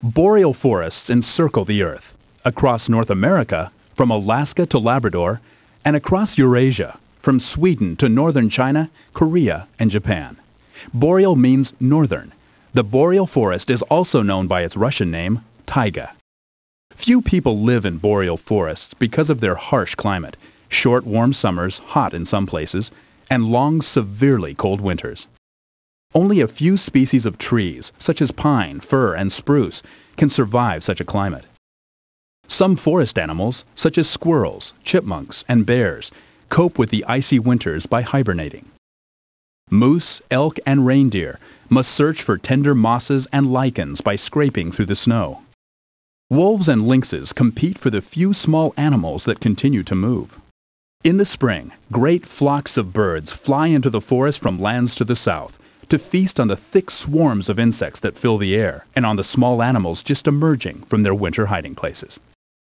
Boreal forests encircle the Earth, across North America, from Alaska to Labrador, and across Eurasia, from Sweden to northern China, Korea, and Japan. Boreal means northern. The boreal forest is also known by its Russian name, taiga. Few people live in boreal forests because of their harsh climate, short warm summers, hot in some places, and long severely cold winters. Only a few species of trees, such as pine, fir, and spruce, can survive such a climate. Some forest animals, such as squirrels, chipmunks, and bears, cope with the icy winters by hibernating. Moose, elk, and reindeer must search for tender mosses and lichens by scraping through the snow. Wolves and lynxes compete for the few small animals that continue to move. In the spring, great flocks of birds fly into the forest from lands to the south, to feast on the thick swarms of insects that fill the air and on the small animals just emerging from their winter hiding places.